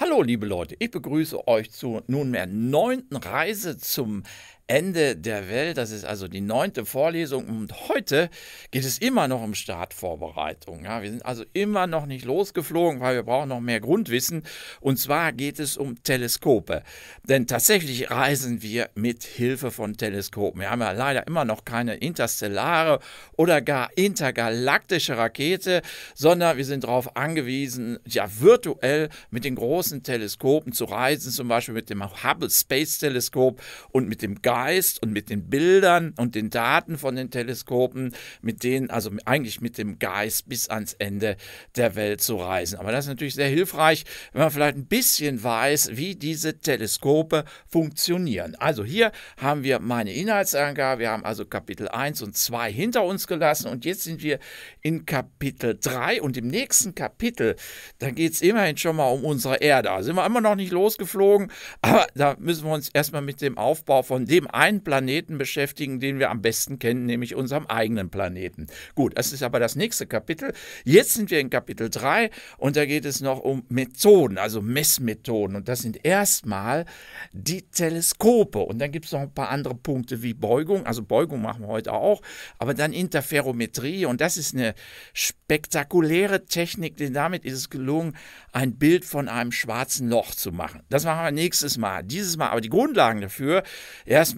Hallo liebe Leute, ich begrüße euch zur nunmehr neunten Reise zum Ende der Welt. Das ist also die neunte Vorlesung und heute geht es immer noch um Startvorbereitung. Ja, wir sind also immer noch nicht losgeflogen, weil wir brauchen noch mehr Grundwissen. Und zwar geht es um Teleskope. Denn tatsächlich reisen wir mit Hilfe von Teleskopen. Wir haben ja leider immer noch keine interstellare oder gar intergalaktische Rakete, sondern wir sind darauf angewiesen, ja virtuell mit den großen Teleskopen zu reisen, zum Beispiel mit dem Hubble Space Teleskop und mit dem Gar beweist und mit den Bildern und den Daten von den Teleskopen, mit denen, also eigentlich mit dem Geist bis ans Ende der Welt zu reisen. Aber das ist natürlich sehr hilfreich, wenn man vielleicht ein bisschen weiß, wie diese Teleskope funktionieren. Also hier haben wir meine Inhaltsangabe, wir haben also Kapitel 1 und 2 hinter uns gelassen und jetzt sind wir in Kapitel 3 und im nächsten Kapitel, da geht es immerhin schon mal um unsere Erde. Da sind wir immer noch nicht losgeflogen, aber da müssen wir uns erstmal mit dem Aufbau von dem einen Planeten beschäftigen, den wir am besten kennen, nämlich unserem eigenen Planeten. Gut, das ist aber das nächste Kapitel. Jetzt sind wir in Kapitel 3 und da geht es noch um Methoden, also Messmethoden. Und das sind erstmal die Teleskope. Und dann gibt es noch ein paar andere Punkte wie Beugung. Also Beugung machen wir heute auch. Aber dann Interferometrie. Und das ist eine spektakuläre Technik, denn damit ist es gelungen, ein Bild von einem schwarzen Loch zu machen. Das machen wir nächstes Mal. Dieses Mal aber die Grundlagen dafür. Erstmal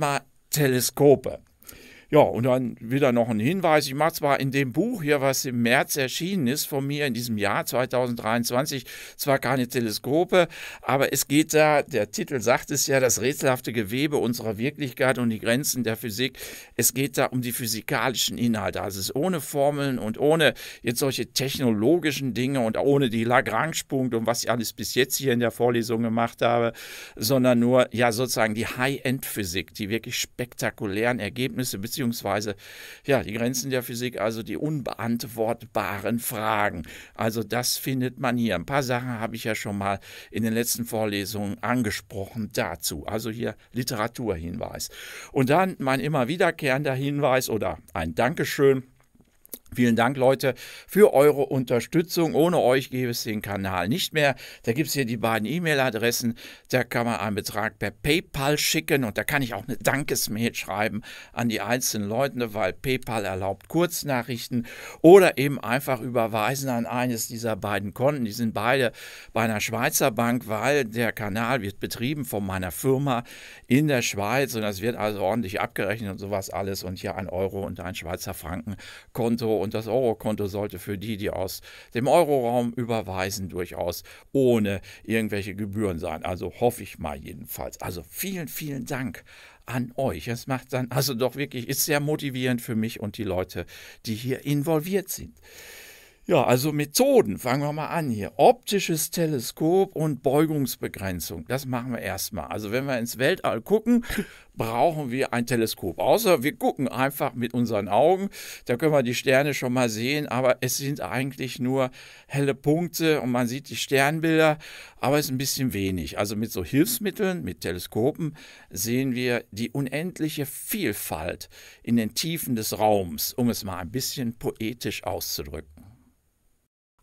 Teleskope. Ja, und dann wieder noch ein Hinweis. Ich mache zwar in dem Buch hier, was im März erschienen ist, von mir in diesem Jahr 2023, zwar keine Teleskope, aber es geht da, der Titel sagt es ja, das rätselhafte Gewebe unserer Wirklichkeit und die Grenzen der Physik. Es geht da um die physikalischen Inhalte. Also es ist ohne Formeln und ohne jetzt solche technologischen Dinge und ohne die Lagrange-Punkte und was ich alles bis jetzt hier in der Vorlesung gemacht habe, sondern nur ja sozusagen die High-End-Physik, die wirklich spektakulären Ergebnisse bzw beziehungsweise ja, die Grenzen der Physik, also die unbeantwortbaren Fragen. Also das findet man hier. Ein paar Sachen habe ich ja schon mal in den letzten Vorlesungen angesprochen dazu. Also hier Literaturhinweis. Und dann mein immer wiederkehrender Hinweis oder ein Dankeschön Vielen Dank, Leute, für eure Unterstützung. Ohne euch gäbe es den Kanal nicht mehr. Da gibt es hier die beiden E-Mail-Adressen. Da kann man einen Betrag per PayPal schicken und da kann ich auch eine Dankesmail schreiben an die einzelnen Leute, weil PayPal erlaubt Kurznachrichten oder eben einfach überweisen an eines dieser beiden Konten. Die sind beide bei einer Schweizer Bank, weil der Kanal wird betrieben von meiner Firma in der Schweiz und das wird also ordentlich abgerechnet und sowas alles und hier ein Euro und ein Schweizer Frankenkonto und das Eurokonto sollte für die, die aus dem Euroraum überweisen, durchaus ohne irgendwelche Gebühren sein. Also hoffe ich mal jedenfalls. Also vielen, vielen Dank an euch. Es macht dann also doch wirklich, ist sehr motivierend für mich und die Leute, die hier involviert sind. Ja, also Methoden, fangen wir mal an hier. Optisches Teleskop und Beugungsbegrenzung, das machen wir erstmal. Also wenn wir ins Weltall gucken, brauchen wir ein Teleskop. Außer wir gucken einfach mit unseren Augen, da können wir die Sterne schon mal sehen, aber es sind eigentlich nur helle Punkte und man sieht die Sternbilder, aber es ist ein bisschen wenig. Also mit so Hilfsmitteln, mit Teleskopen sehen wir die unendliche Vielfalt in den Tiefen des Raums, um es mal ein bisschen poetisch auszudrücken.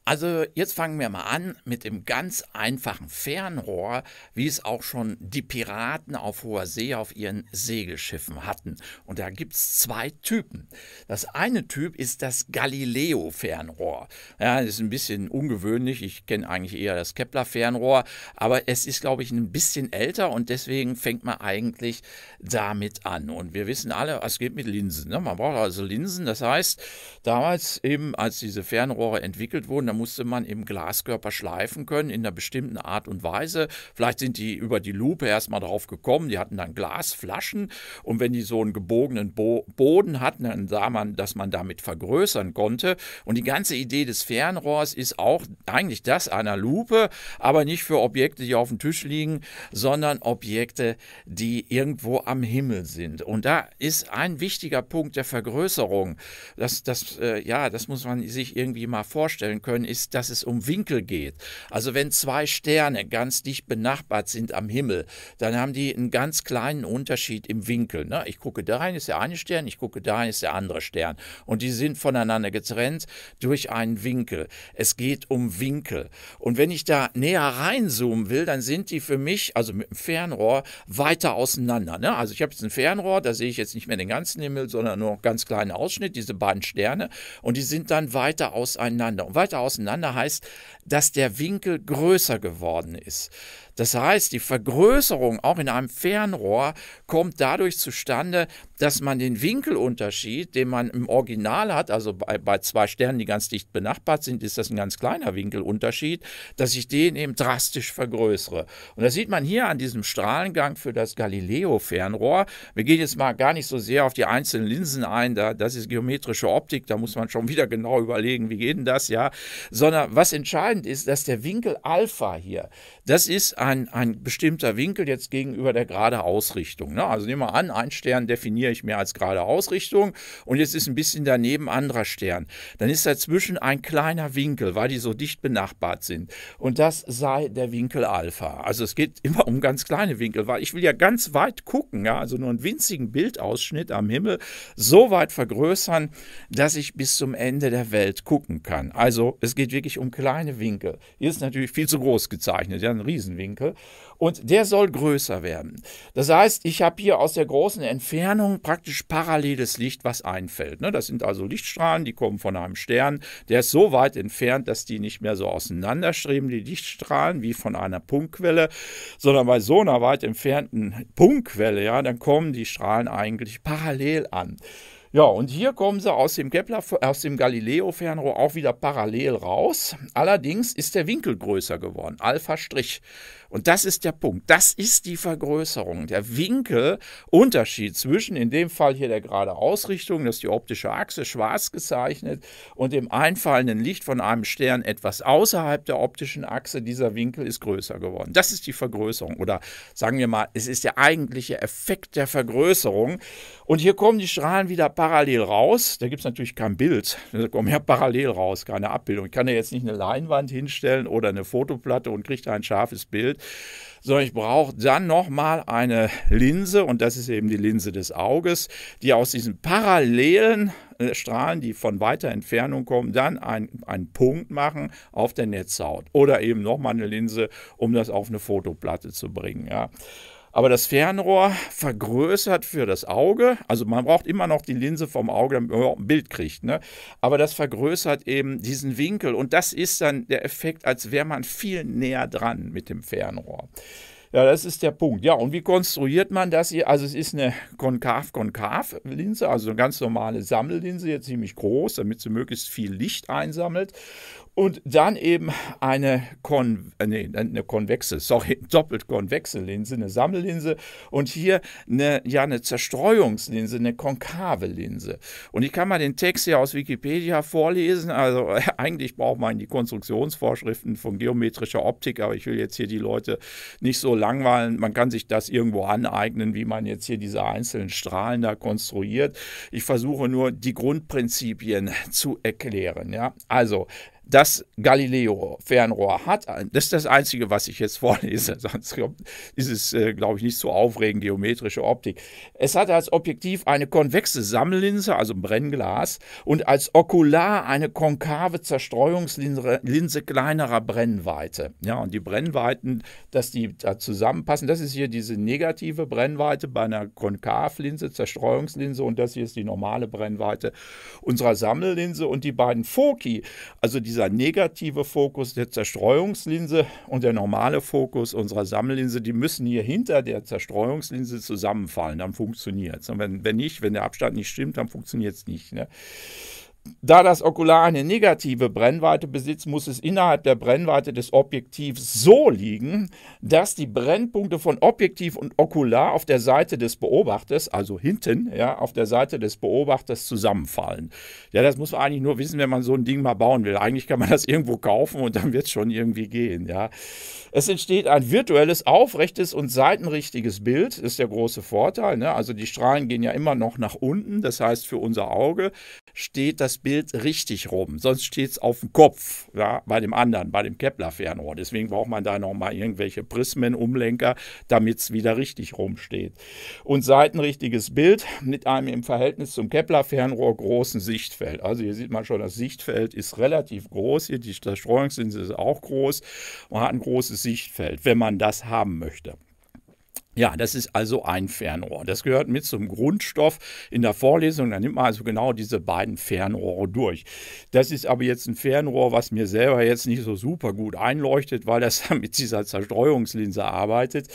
Also jetzt fangen wir mal an mit dem ganz einfachen Fernrohr, wie es auch schon die Piraten auf hoher See auf ihren Segelschiffen hatten. Und da gibt es zwei Typen. Das eine Typ ist das Galileo-Fernrohr. Ja, das ist ein bisschen ungewöhnlich. Ich kenne eigentlich eher das Kepler-Fernrohr, aber es ist, glaube ich, ein bisschen älter und deswegen fängt man eigentlich damit an. Und wir wissen alle, es geht mit Linsen. Ne? Man braucht also Linsen. Das heißt, damals eben, als diese Fernrohre entwickelt wurden, musste man im Glaskörper schleifen können in einer bestimmten Art und Weise. Vielleicht sind die über die Lupe erstmal drauf gekommen, die hatten dann Glasflaschen und wenn die so einen gebogenen Bo Boden hatten, dann sah man, dass man damit vergrößern konnte. Und die ganze Idee des Fernrohrs ist auch eigentlich das einer Lupe, aber nicht für Objekte, die auf dem Tisch liegen, sondern Objekte, die irgendwo am Himmel sind. Und da ist ein wichtiger Punkt der Vergrößerung. Das, das, äh, ja, das muss man sich irgendwie mal vorstellen können ist, dass es um Winkel geht. Also wenn zwei Sterne ganz dicht benachbart sind am Himmel, dann haben die einen ganz kleinen Unterschied im Winkel. Ne? Ich gucke dahin ist der eine Stern, ich gucke dahin ist der andere Stern. Und die sind voneinander getrennt durch einen Winkel. Es geht um Winkel. Und wenn ich da näher reinzoomen will, dann sind die für mich, also mit dem Fernrohr, weiter auseinander. Ne? Also ich habe jetzt ein Fernrohr, da sehe ich jetzt nicht mehr den ganzen Himmel, sondern nur einen ganz kleinen Ausschnitt, diese beiden Sterne. Und die sind dann weiter auseinander. Und weiter auseinander auseinander heißt, dass der Winkel größer geworden ist. Das heißt, die Vergrößerung auch in einem Fernrohr kommt dadurch zustande, dass man den Winkelunterschied, den man im Original hat, also bei, bei zwei Sternen, die ganz dicht benachbart sind, ist das ein ganz kleiner Winkelunterschied, dass ich den eben drastisch vergrößere. Und das sieht man hier an diesem Strahlengang für das Galileo-Fernrohr. Wir gehen jetzt mal gar nicht so sehr auf die einzelnen Linsen ein, da, das ist geometrische Optik, da muss man schon wieder genau überlegen, wie geht denn das, ja, sondern was entscheidend ist, dass der Winkel Alpha hier, das ist ein, ein bestimmter Winkel jetzt gegenüber der gerade Ausrichtung. Ne? Also nehmen wir an, ein Stern definiere ich mir als gerade Ausrichtung und jetzt ist ein bisschen daneben anderer Stern. Dann ist dazwischen ein kleiner Winkel, weil die so dicht benachbart sind. Und das sei der Winkel Alpha. Also es geht immer um ganz kleine Winkel, weil ich will ja ganz weit gucken, ja? also nur einen winzigen Bildausschnitt am Himmel so weit vergrößern, dass ich bis zum Ende der Welt gucken kann. Also es geht wirklich um kleine Winkel. Hier ist natürlich viel zu groß gezeichnet, ja, ein Riesenwinkel. Oberschenkel und der soll größer werden. Das heißt, ich habe hier aus der großen Entfernung praktisch paralleles Licht, was einfällt. Ne? Das sind also Lichtstrahlen, die kommen von einem Stern, der ist so weit entfernt, dass die nicht mehr so auseinanderstreben, die Lichtstrahlen, wie von einer Punktquelle, sondern bei so einer weit entfernten Punktquelle, ja, dann kommen die Strahlen eigentlich parallel an. Ja, und hier kommen sie aus dem Kepler, aus dem Galileo-Fernrohr auch wieder parallel raus. Allerdings ist der Winkel größer geworden, Alpha Strich. Und das ist der Punkt. Das ist die Vergrößerung. Der Winkelunterschied zwischen in dem Fall hier der gerade Ausrichtung, das ist die optische Achse schwarz gezeichnet und dem einfallenden Licht von einem Stern etwas außerhalb der optischen Achse, dieser Winkel ist größer geworden. Das ist die Vergrößerung. Oder sagen wir mal, es ist der eigentliche Effekt der Vergrößerung. Und hier kommen die Strahlen wieder parallel raus. Da gibt es natürlich kein Bild. Da kommen ja parallel raus, keine Abbildung. Ich kann ja jetzt nicht eine Leinwand hinstellen oder eine Fotoplatte und kriege da ein scharfes Bild Bild, sondern ich brauche dann nochmal eine Linse und das ist eben die Linse des Auges, die aus diesen parallelen äh, Strahlen, die von weiter Entfernung kommen, dann einen Punkt machen auf der Netzhaut oder eben nochmal eine Linse, um das auf eine Fotoplatte zu bringen. Ja. Aber das Fernrohr vergrößert für das Auge, also man braucht immer noch die Linse vom Auge, damit man ein Bild kriegt. Ne? Aber das vergrößert eben diesen Winkel und das ist dann der Effekt, als wäre man viel näher dran mit dem Fernrohr. Ja, das ist der Punkt. Ja, und wie konstruiert man das hier? Also es ist eine konkav-konkav-Linse, also eine ganz normale Sammellinse, jetzt ziemlich groß, damit sie möglichst viel Licht einsammelt. Und dann eben eine, Kon nee, eine konvexe, sorry, doppelt konvexe Linse, eine Sammellinse und hier eine, ja, eine Zerstreuungslinse, eine konkave Linse. Und ich kann mal den Text hier aus Wikipedia vorlesen. Also eigentlich braucht man die Konstruktionsvorschriften von geometrischer Optik, aber ich will jetzt hier die Leute nicht so langweilen. Man kann sich das irgendwo aneignen, wie man jetzt hier diese einzelnen Strahlen da konstruiert. Ich versuche nur, die Grundprinzipien zu erklären. Ja? Also, das Galileo Fernrohr hat. Das ist das Einzige, was ich jetzt vorlese. Sonst ist es, äh, glaube ich, nicht so aufregend, geometrische Optik. Es hat als Objektiv eine konvexe Sammellinse, also Brennglas, und als Okular eine konkave Zerstreuungslinse Linse kleinerer Brennweite. Ja, und die Brennweiten, dass die da zusammenpassen, das ist hier diese negative Brennweite bei einer Konkavlinse, Zerstreuungslinse, und das hier ist die normale Brennweite unserer Sammellinse. Und die beiden Foki, also diese dieser negative Fokus der Zerstreuungslinse und der normale Fokus unserer Sammellinse, die müssen hier hinter der Zerstreuungslinse zusammenfallen, dann funktioniert es. Und wenn, wenn nicht, wenn der Abstand nicht stimmt, dann funktioniert es nicht. Ne? Da das Okular eine negative Brennweite besitzt, muss es innerhalb der Brennweite des Objektivs so liegen, dass die Brennpunkte von Objektiv und Okular auf der Seite des Beobachters, also hinten, ja, auf der Seite des Beobachters zusammenfallen. Ja, das muss man eigentlich nur wissen, wenn man so ein Ding mal bauen will. Eigentlich kann man das irgendwo kaufen und dann wird es schon irgendwie gehen, ja. Es entsteht ein virtuelles, aufrechtes und seitenrichtiges Bild, Das ist der große Vorteil. Ne? Also die Strahlen gehen ja immer noch nach unten, das heißt für unser Auge steht das Bild richtig rum, sonst steht es auf dem Kopf, ja, bei dem anderen, bei dem Kepler-Fernrohr. Deswegen braucht man da nochmal irgendwelche Prismen, Umlenker, damit es wieder richtig rumsteht. Und seitenrichtiges Bild mit einem im Verhältnis zum Kepler-Fernrohr großen Sichtfeld. Also hier sieht man schon, das Sichtfeld ist relativ groß, hier die Streuungsinse ist auch groß, man hat ein großes Sichtfeld, wenn man das haben möchte. Ja, das ist also ein Fernrohr. Das gehört mit zum Grundstoff in der Vorlesung. Da nimmt man also genau diese beiden Fernrohre durch. Das ist aber jetzt ein Fernrohr, was mir selber jetzt nicht so super gut einleuchtet, weil das mit dieser Zerstreuungslinse arbeitet.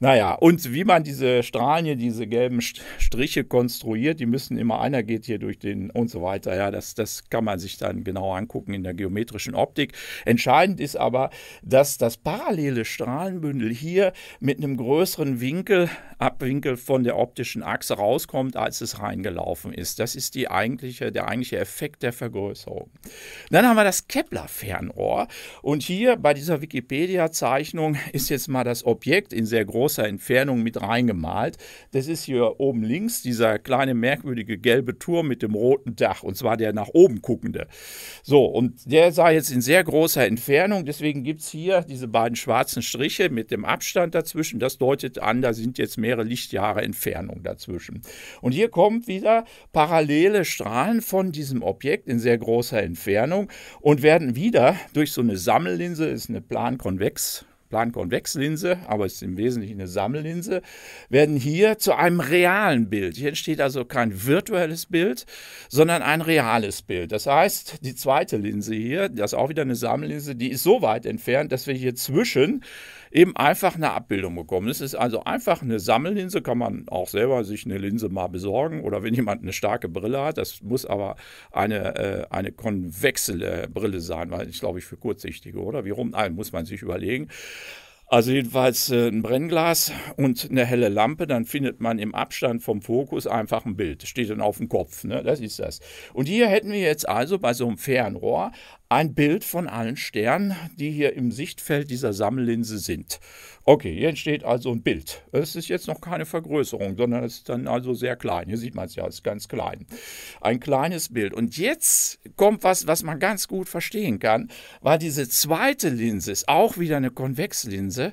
Naja, und wie man diese Strahlen hier, diese gelben Striche konstruiert, die müssen immer, einer geht hier durch den und so weiter. Ja, das, das kann man sich dann genau angucken in der geometrischen Optik. Entscheidend ist aber, dass das parallele Strahlenbündel hier mit einem größeren Winkel, Abwinkel von der optischen Achse rauskommt, als es reingelaufen ist. Das ist die eigentliche, der eigentliche Effekt der Vergrößerung. Dann haben wir das Kepler-Fernrohr. Und hier bei dieser Wikipedia-Zeichnung ist jetzt mal das Objekt in sehr großer Entfernung mit reingemalt. Das ist hier oben links dieser kleine merkwürdige gelbe Turm mit dem roten Dach. Und zwar der nach oben guckende. So, und der sah jetzt in sehr großer Entfernung. Deswegen gibt es hier diese beiden schwarzen Striche mit dem Abstand dazwischen. Das deutet an, voneinander sind jetzt mehrere Lichtjahre Entfernung dazwischen. Und hier kommt wieder parallele Strahlen von diesem Objekt in sehr großer Entfernung und werden wieder durch so eine Sammellinse, ist eine plankonvex Plankonvexlinse, aber es ist im Wesentlichen eine Sammellinse, werden hier zu einem realen Bild. Hier entsteht also kein virtuelles Bild, sondern ein reales Bild. Das heißt, die zweite Linse hier, das ist auch wieder eine Sammellinse, die ist so weit entfernt, dass wir hier zwischen eben einfach eine Abbildung bekommen. Es ist also einfach eine Sammellinse, kann man auch selber sich eine Linse mal besorgen oder wenn jemand eine starke Brille hat, das muss aber eine, äh, eine konvexe äh, Brille sein, weil ich glaube ich für Kurzsichtige, oder? Wie rum? Nein, muss man sich überlegen. Also jedenfalls äh, ein Brennglas und eine helle Lampe, dann findet man im Abstand vom Fokus einfach ein Bild. Steht dann auf dem Kopf, ne? das ist das. Und hier hätten wir jetzt also bei so einem Fernrohr ein Bild von allen Sternen, die hier im Sichtfeld dieser Sammellinse sind. Okay, hier entsteht also ein Bild. Es ist jetzt noch keine Vergrößerung, sondern es ist dann also sehr klein. Hier sieht man es ja, es ist ganz klein. Ein kleines Bild. Und jetzt kommt was, was man ganz gut verstehen kann, weil diese zweite Linse ist auch wieder eine Konvexlinse,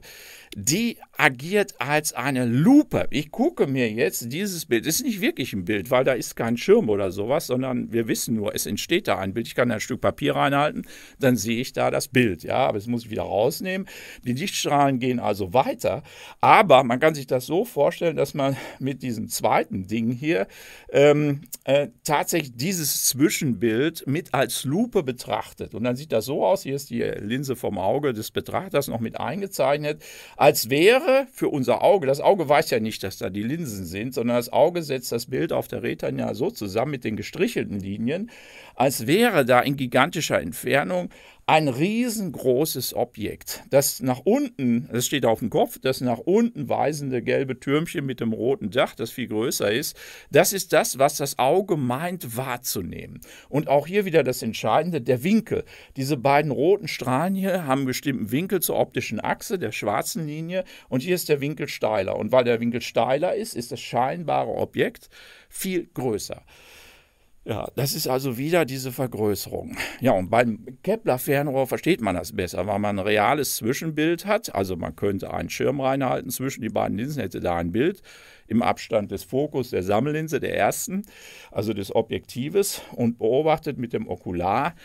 die agiert als eine Lupe. Ich gucke mir jetzt dieses Bild. Ist nicht wirklich ein Bild, weil da ist kein Schirm oder sowas, sondern wir wissen nur, es entsteht da ein Bild. Ich kann da ein Stück Papier reinhalten, dann sehe ich da das Bild. Ja, aber es muss ich wieder rausnehmen. Die Lichtstrahlen gehen also weiter. Aber man kann sich das so vorstellen, dass man mit diesem zweiten Ding hier ähm, äh, tatsächlich dieses Zwischenbild mit als Lupe betrachtet. Und dann sieht das so aus. Hier ist die Linse vom Auge des Betrachters noch mit eingezeichnet, als wäre Sache für unser Auge. Das Auge weiß ja nicht, dass da die Linsen sind, sondern das Auge setzt das Bild auf der Retina so zusammen mit den gestrichelten Linien, als wäre da in gigantischer Entfernung ein riesengroßes Objekt, das nach unten, das steht auf dem Kopf, das nach unten weisende gelbe Türmchen mit dem roten Dach, das viel größer ist, das ist das, was das Auge meint wahrzunehmen. Und auch hier wieder das Entscheidende, der Winkel. Diese beiden roten Strahlen hier haben einen bestimmten Winkel zur optischen Achse, der schwarzen Linie, und hier ist der Winkel steiler. Und weil der Winkel steiler ist, ist das scheinbare Objekt viel größer. Ja, das ist also wieder diese Vergrößerung. Ja, und beim Kepler-Fernrohr versteht man das besser, weil man ein reales Zwischenbild hat. Also man könnte einen Schirm reinhalten zwischen die beiden Linsen, hätte da ein Bild im Abstand des Fokus der Sammellinse, der ersten, also des Objektives, und beobachtet mit dem Okular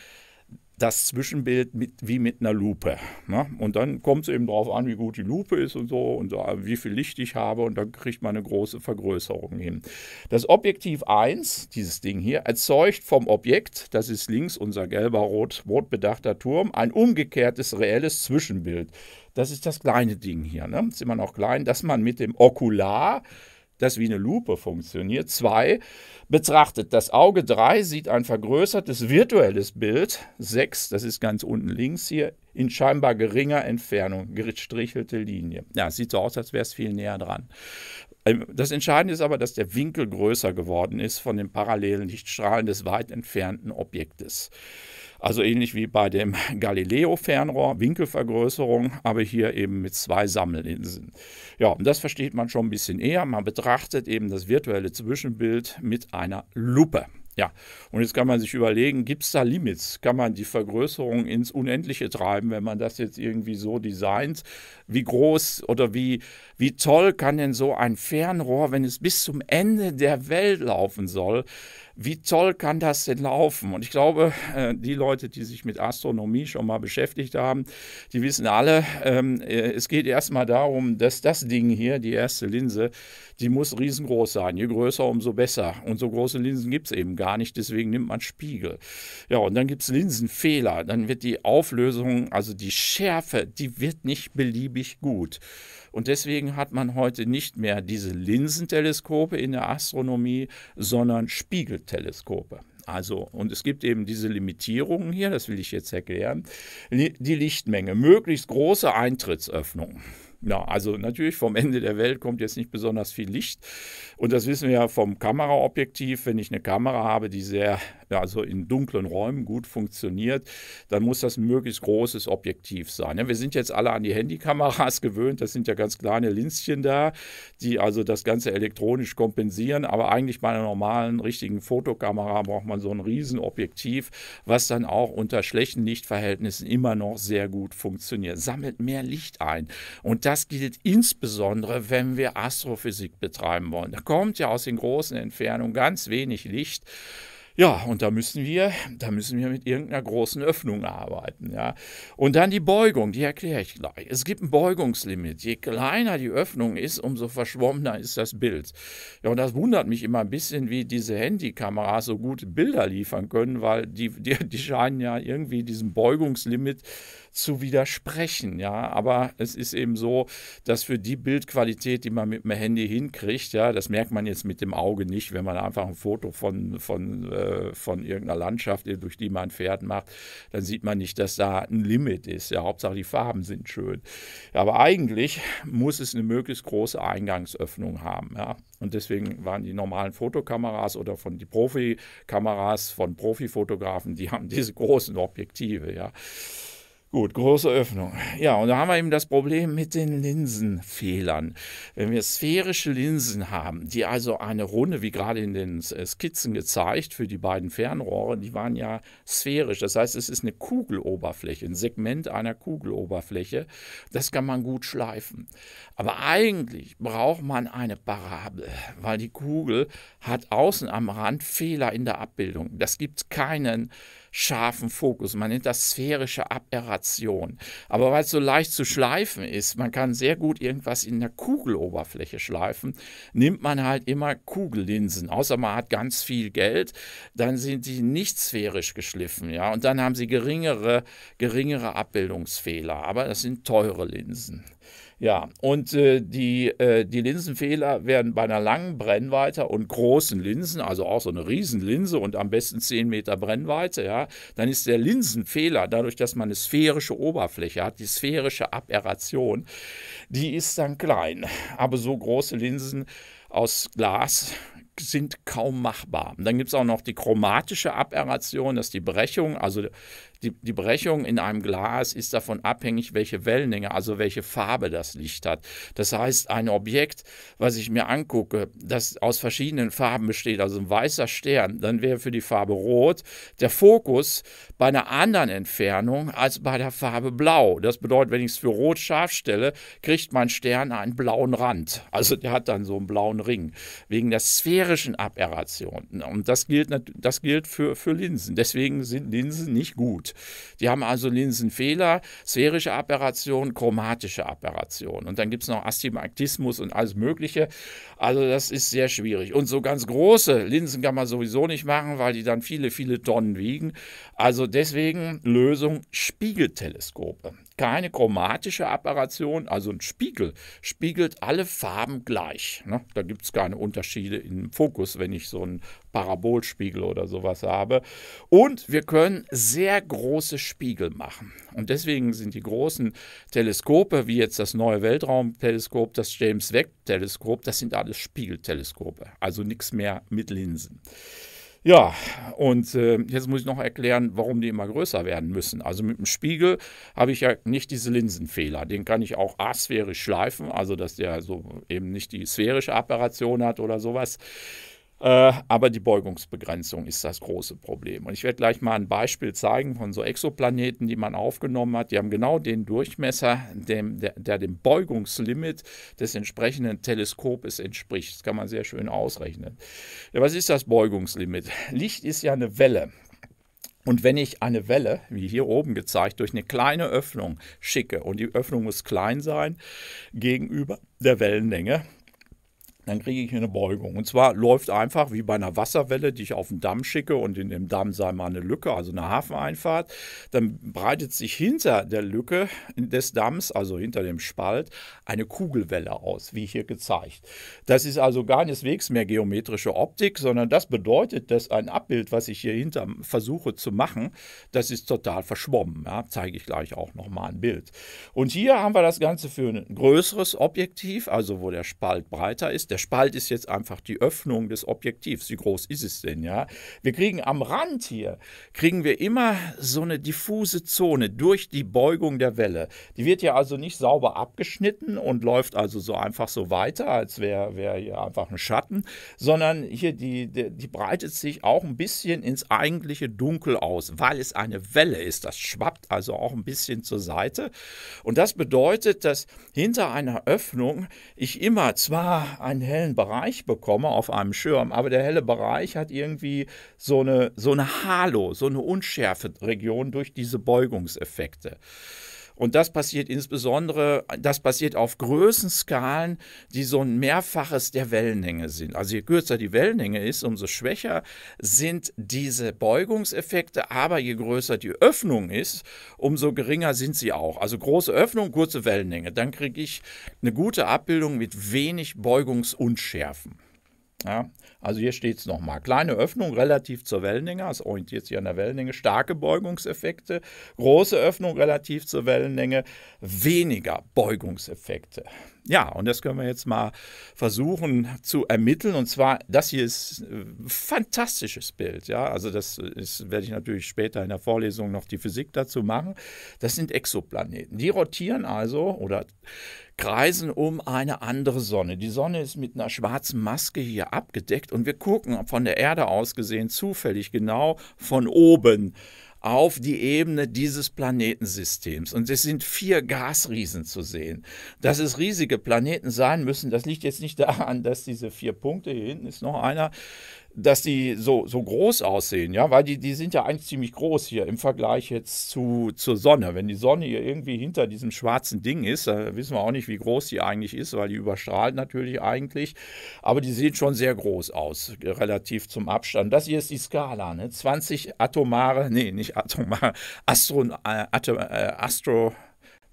das Zwischenbild mit, wie mit einer Lupe. Ne? Und dann kommt es eben darauf an, wie gut die Lupe ist und so und so, äh, wie viel Licht ich habe und dann kriegt man eine große Vergrößerung hin. Das Objektiv 1, dieses Ding hier, erzeugt vom Objekt, das ist links unser gelber rot, rot bedachter Turm, ein umgekehrtes reelles Zwischenbild. Das ist das kleine Ding hier, ne? ist immer noch klein, dass man mit dem Okular das wie eine Lupe funktioniert. Zwei, betrachtet das Auge drei sieht ein vergrößertes virtuelles Bild. Sechs, das ist ganz unten links hier, in scheinbar geringer Entfernung, gestrichelte Linie. Ja, sieht so aus, als wäre es viel näher dran. Ähm, das Entscheidende ist aber, dass der Winkel größer geworden ist von den parallelen Lichtstrahlen des weit entfernten Objektes. Also ähnlich wie bei dem Galileo-Fernrohr, Winkelvergrößerung, aber hier eben mit zwei Sammelinseln. Ja, und das versteht man schon ein bisschen eher. Man betrachtet eben das virtuelle Zwischenbild mit einer Lupe. Ja, und jetzt kann man sich überlegen, gibt es da Limits? Kann man die Vergrößerung ins Unendliche treiben, wenn man das jetzt irgendwie so designt? Wie groß oder wie, wie toll kann denn so ein Fernrohr, wenn es bis zum Ende der Welt laufen soll, wie toll kann das denn laufen? Und ich glaube, äh, die Leute, die sich mit Astronomie schon mal beschäftigt haben, die wissen alle, ähm, äh, es geht erstmal darum, dass das Ding hier, die erste Linse, die muss riesengroß sein. Je größer, umso besser. Und so große Linsen gibt es eben gar nicht, deswegen nimmt man Spiegel. Ja, und dann gibt es Linsenfehler. Dann wird die Auflösung, also die Schärfe, die wird nicht beliebig gut. Und deswegen hat man heute nicht mehr diese Linsenteleskope in der Astronomie, sondern Spiegelteleskope. Also, und es gibt eben diese Limitierungen hier, das will ich jetzt erklären. Die Lichtmenge, möglichst große Eintrittsöffnungen. Ja, also natürlich vom Ende der Welt kommt jetzt nicht besonders viel Licht. Und das wissen wir ja vom Kameraobjektiv. Wenn ich eine Kamera habe, die sehr, also in dunklen Räumen gut funktioniert, dann muss das ein möglichst großes Objektiv sein. Ne? Wir sind jetzt alle an die Handykameras gewöhnt. Das sind ja ganz kleine Linschen da, die also das Ganze elektronisch kompensieren. Aber eigentlich bei einer normalen, richtigen Fotokamera braucht man so ein Riesenobjektiv, was dann auch unter schlechten Lichtverhältnissen immer noch sehr gut funktioniert. Sammelt mehr Licht ein. Und das gilt insbesondere, wenn wir Astrophysik betreiben wollen. Da kommt ja aus den großen Entfernungen ganz wenig Licht. Ja, und da müssen wir, da müssen wir mit irgendeiner großen Öffnung arbeiten, ja. Und dann die Beugung, die erkläre ich gleich. Es gibt ein Beugungslimit. Je kleiner die Öffnung ist, umso verschwommener ist das Bild. Ja, und das wundert mich immer ein bisschen, wie diese Handykameras so gute Bilder liefern können, weil die, die, die scheinen ja irgendwie diesem Beugungslimit zu widersprechen, ja. Aber es ist eben so, dass für die Bildqualität, die man mit dem Handy hinkriegt, ja, das merkt man jetzt mit dem Auge nicht, wenn man einfach ein Foto von, von, äh, von irgendeiner Landschaft, durch die man fährt, macht, dann sieht man nicht, dass da ein Limit ist. Ja, Hauptsache die Farben sind schön. Ja, aber eigentlich muss es eine möglichst große Eingangsöffnung haben, ja. Und deswegen waren die normalen Fotokameras oder von die Profikameras von Profifotografen, die haben diese großen Objektive, ja. Gut, große Öffnung. Ja, und da haben wir eben das Problem mit den Linsenfehlern. Wenn wir sphärische Linsen haben, die also eine Runde, wie gerade in den äh, Skizzen gezeigt, für die beiden Fernrohre, die waren ja sphärisch. Das heißt, es ist eine Kugeloberfläche, ein Segment einer Kugeloberfläche. Das kann man gut schleifen. Aber eigentlich braucht man eine Parabel, weil die Kugel hat außen am Rand Fehler in der Abbildung. Das gibt keinen scharfen Fokus. Man nennt das sphärische Aberration. Aber weil es so leicht zu schleifen ist, man kann sehr gut irgendwas in der Kugeloberfläche schleifen, nimmt man halt immer Kugellinsen. Außer man hat ganz viel Geld, dann sind die nicht sphärisch geschliffen. Ja? Und dann haben sie geringere, geringere Abbildungsfehler. Aber das sind teure Linsen. Ja, und äh, die, äh, die Linsenfehler werden bei einer langen Brennweite und großen Linsen, also auch so eine Riesenlinse und am besten 10 Meter Brennweite, ja, dann ist der Linsenfehler, dadurch, dass man eine sphärische Oberfläche hat, die sphärische Aberration, die ist dann klein. Aber so große Linsen aus Glas sind kaum machbar. Und dann gibt es auch noch die chromatische Aberration, dass die Brechung, also die, die Brechung in einem Glas ist davon abhängig, welche Wellenlänge, also welche Farbe das Licht hat. Das heißt, ein Objekt, was ich mir angucke, das aus verschiedenen Farben besteht, also ein weißer Stern, dann wäre für die Farbe Rot der Fokus bei einer anderen Entfernung als bei der Farbe Blau. Das bedeutet, wenn ich es für Rot scharf stelle, kriegt mein Stern einen blauen Rand. Also der hat dann so einen blauen Ring, wegen der sphärischen Aberration. Und das gilt, das gilt für, für Linsen. Deswegen sind Linsen nicht gut gut. Die haben also Linsenfehler, sphärische Aberration, chromatische Aberration. Und dann gibt es noch Astigmatismus und alles Mögliche. Also das ist sehr schwierig. Und so ganz große Linsen kann man sowieso nicht machen, weil die dann viele, viele Tonnen wiegen. Also deswegen Lösung Spiegelteleskope keine chromatische Apparation, also ein Spiegel, spiegelt alle Farben gleich. Ne? Da gibt es keine Unterschiede im Fokus, wenn ich so einen Parabolspiegel oder sowas habe. Und wir können sehr große Spiegel machen. Und deswegen sind die großen Teleskope, wie jetzt das neue Weltraumteleskop, das James Webb-Teleskop, das sind alles Spiegelteleskope, also nichts mehr mit Linsen. Ja, und äh, jetzt muss ich noch erklären, warum die immer größer werden müssen. Also mit dem Spiegel habe ich ja nicht diese Linsenfehler. Den kann ich auch asphärisch schleifen, also dass der so eben nicht die sphärische Apparation hat oder sowas. Äh, aber die Beugungsbegrenzung ist das große Problem. Und ich werde gleich mal ein Beispiel zeigen von so Exoplaneten, die man aufgenommen hat. Die haben genau den Durchmesser, dem, der, der, dem Beugungslimit des entsprechenden Teleskops entspricht. Das kann man sehr schön ausrechnen. Ja, was ist das Beugungslimit? Licht ist ja eine Welle. Und wenn ich eine Welle, wie hier oben gezeigt, durch eine kleine Öffnung schicke, und die Öffnung muss klein sein gegenüber der Wellenlänge, dann kriege ich eine Beugung. Und zwar läuft einfach wie bei einer Wasserwelle, die ich auf den Damm schicke und in dem Damm sei mal eine Lücke, also eine Hafeneinfahrt. Dann breitet sich hinter der Lücke des Damms, also hinter dem Spalt, eine Kugelwelle aus, wie hier gezeigt. Das ist also keineswegs mehr geometrische Optik, sondern das bedeutet, dass ein Abbild, was ich hier hinter versuche zu machen, das ist total verschwommen. Ja, zeige ich gleich auch nochmal ein Bild. Und hier haben wir das Ganze für ein größeres Objektiv, also wo der Spalt breiter ist, der Spalt ist jetzt einfach die Öffnung des Objektivs. Wie groß ist es denn, ja? Wir kriegen am Rand hier, kriegen wir immer so eine diffuse Zone durch die Beugung der Welle. Die wird ja also nicht sauber abgeschnitten und läuft also so einfach so weiter, als wäre wär hier einfach ein Schatten, sondern hier, die, die, die breitet sich auch ein bisschen ins eigentliche Dunkel aus, weil es eine Welle ist. Das schwappt also auch ein bisschen zur Seite. Und das bedeutet, dass hinter einer Öffnung ich immer zwar eine hellen Bereich bekomme auf einem Schirm, aber der helle Bereich hat irgendwie so eine, so eine Halo, so eine Unschärfe-Region durch diese Beugungseffekte. Und das passiert insbesondere, das passiert auf Größenskalen, die so ein Mehrfaches der Wellenlänge sind. Also je kürzer die Wellenlänge ist, umso schwächer sind diese Beugungseffekte, aber je größer die Öffnung ist, umso geringer sind sie auch. Also große Öffnung, kurze Wellenlänge, dann kriege ich eine gute Abbildung mit wenig Beugungsunschärfen. Ja, also hier steht es nochmal. Kleine Öffnung relativ zur Wellenlänge, es orientiert sich an der Wellenlänge, starke Beugungseffekte, große Öffnung relativ zur Wellenlänge, weniger Beugungseffekte. Ja, und das können wir jetzt mal versuchen zu ermitteln. Und zwar, das hier ist ein äh, fantastisches Bild. Ja, also das ist, werde ich natürlich später in der Vorlesung noch die Physik dazu machen. Das sind Exoplaneten. Die rotieren also oder kreisen um eine andere Sonne. Die Sonne ist mit einer schwarzen Maske hier abgedeckt und wir gucken von der Erde aus gesehen zufällig genau von oben auf die Ebene dieses Planetensystems. Und es sind vier Gasriesen zu sehen. Dass es riesige Planeten sein müssen, das liegt jetzt nicht daran, dass diese vier Punkte, hier hinten ist noch einer, dass die so, so groß aussehen, ja, weil die, die sind ja eigentlich ziemlich groß hier im Vergleich jetzt zu, zur Sonne. Wenn die Sonne hier irgendwie hinter diesem schwarzen Ding ist, da wissen wir auch nicht, wie groß die eigentlich ist, weil die überstrahlt natürlich eigentlich, aber die sehen schon sehr groß aus, relativ zum Abstand. Das hier ist die Skala, ne? 20 atomare, nee, nicht atomare, Astro, äh, Atom, äh, Astro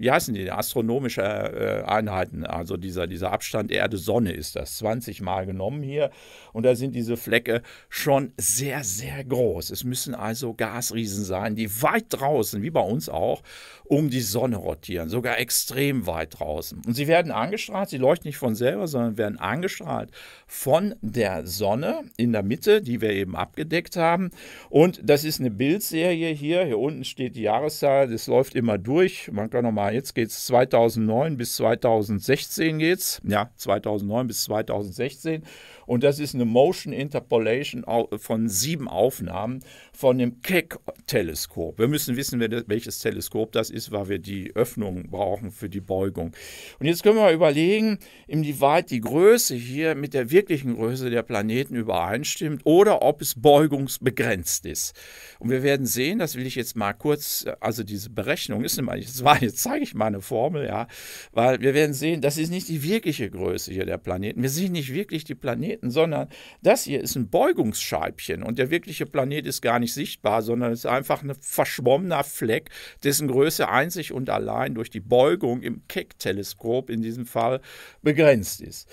wie heißen die, astronomische äh, Einheiten, also dieser, dieser Abstand Erde-Sonne ist das, 20 Mal genommen hier. Und da sind diese Flecke schon sehr, sehr groß. Es müssen also Gasriesen sein, die weit draußen, wie bei uns auch, um die Sonne rotieren, sogar extrem weit draußen. Und sie werden angestrahlt, sie leuchten nicht von selber, sondern werden angestrahlt von der Sonne in der Mitte, die wir eben abgedeckt haben. Und das ist eine Bildserie hier. Hier unten steht die Jahreszahl. Das läuft immer durch. Man kann nochmal jetzt geht es 2009 bis 2016 geht's. Ja, 2009 bis 2016. Und das ist eine Motion Interpolation von sieben Aufnahmen von dem Keck-Teleskop. Wir müssen wissen, welches Teleskop das ist, weil wir die Öffnung brauchen für die Beugung. Und jetzt können wir mal überlegen, inwieweit die Größe hier mit der wirklichen Größe der Planeten übereinstimmt oder ob es beugungsbegrenzt ist. Und wir werden sehen, das will ich jetzt mal kurz, also diese Berechnung ist immer, jetzt, jetzt zeige ich mal eine Formel, ja, weil wir werden sehen, das ist nicht die wirkliche Größe hier der Planeten. Wir sehen nicht wirklich die Planeten. Planeten, sondern das hier ist ein Beugungsscheibchen und der wirkliche Planet ist gar nicht sichtbar, sondern ist einfach ein verschwommener Fleck, dessen Größe einzig und allein durch die Beugung im Keck-Teleskop in diesem Fall begrenzt ist.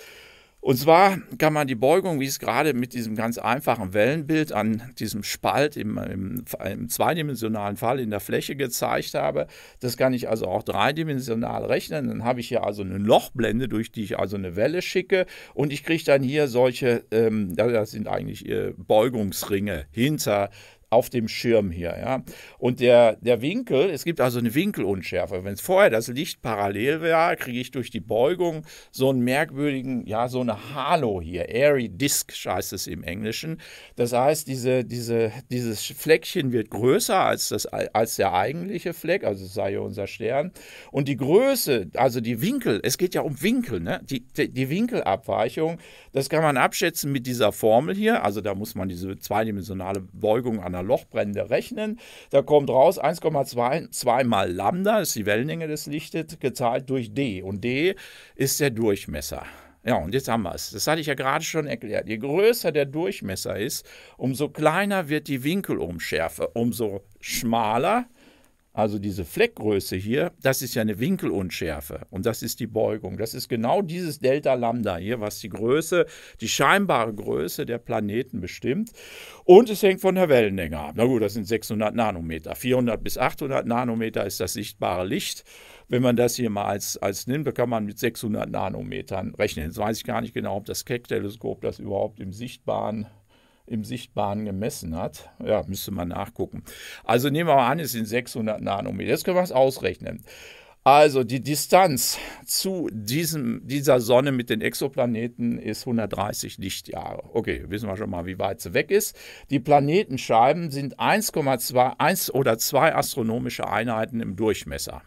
Und zwar kann man die Beugung, wie es gerade mit diesem ganz einfachen Wellenbild an diesem Spalt im, im, im, zweidimensionalen Fall in der Fläche gezeigt habe, das kann ich also auch dreidimensional rechnen. Dann habe ich hier also eine Lochblende, durch die ich also eine Welle schicke und ich kriege dann hier solche, ähm, das sind eigentlich äh, Beugungsringe hinter auf dem Schirm hier. Ja? Und der, der Winkel, es gibt also eine Winkelunschärfe. Wenn es vorher das Licht parallel wäre, kriege ich durch die Beugung so einen merkwürdigen, ja, so eine Halo hier. Airy Disk heißt es im Englischen. Das heißt, diese, diese, dieses Fleckchen wird größer als, das, als der eigentliche Fleck, also sei unser Stern. Und die Größe, also die Winkel, es geht ja um Winkel, ne? die, die, die Winkelabweichung, das kann man abschätzen mit dieser Formel hier. Also da muss man diese zweidimensionale Beugung analysieren einer Lochbrände rechnen. Da kommt raus 1,2 mal Lambda, ist die Wellenlänge des Lichtes, geteilt durch d. Und d ist der Durchmesser. Ja, und jetzt haben wir es. Das hatte ich ja gerade schon erklärt. Je größer der Durchmesser ist, umso kleiner wird die Winkelumschärfe, umso schmaler also diese Fleckgröße hier, das ist ja eine Winkelunschärfe und das ist die Beugung. Das ist genau dieses Delta Lambda hier, was die Größe, die scheinbare Größe der Planeten bestimmt. Und es hängt von der Wellenlänge ab. Na gut, das sind 600 Nanometer. 400 bis 800 Nanometer ist das sichtbare Licht. Wenn man das hier mal als, als nimmt, dann kann man mit 600 Nanometern rechnen. Jetzt weiß ich gar nicht genau, ob das Keck-Teleskop das überhaupt im sichtbaren im Sichtbaren gemessen hat. Ja, müsste man nachgucken. Also nehmen wir mal an, es sind 600 Nanometer. Jetzt können wir es ausrechnen. Also die Distanz zu diesem, dieser Sonne mit den Exoplaneten ist 130 Lichtjahre. Okay, wissen wir schon mal, wie weit sie weg ist. Die Planetenscheiben sind 1,2 1 oder 2 astronomische Einheiten im Durchmesser.